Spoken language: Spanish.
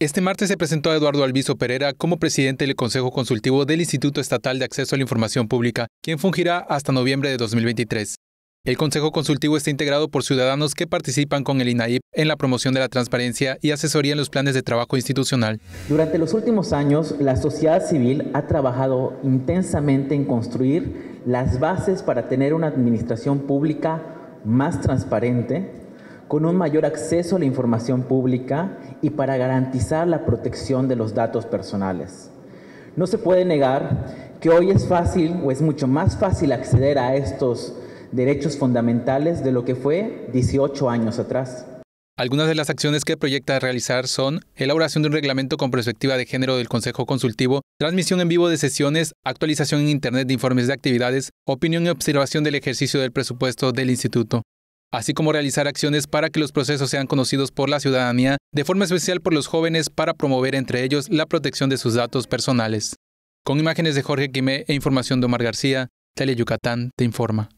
Este martes se presentó a Eduardo Alviso Pereira como presidente del Consejo Consultivo del Instituto Estatal de Acceso a la Información Pública, quien fungirá hasta noviembre de 2023. El Consejo Consultivo está integrado por ciudadanos que participan con el INAIP en la promoción de la transparencia y asesoría en los planes de trabajo institucional. Durante los últimos años, la sociedad civil ha trabajado intensamente en construir las bases para tener una administración pública más transparente, con un mayor acceso a la información pública y para garantizar la protección de los datos personales. No se puede negar que hoy es fácil o es mucho más fácil acceder a estos derechos fundamentales de lo que fue 18 años atrás. Algunas de las acciones que proyecta realizar son elaboración de un reglamento con perspectiva de género del Consejo Consultivo, transmisión en vivo de sesiones, actualización en Internet de informes de actividades, opinión y observación del ejercicio del presupuesto del Instituto así como realizar acciones para que los procesos sean conocidos por la ciudadanía, de forma especial por los jóvenes para promover entre ellos la protección de sus datos personales. Con imágenes de Jorge Quimé e información de Omar García, Tele Yucatán te informa.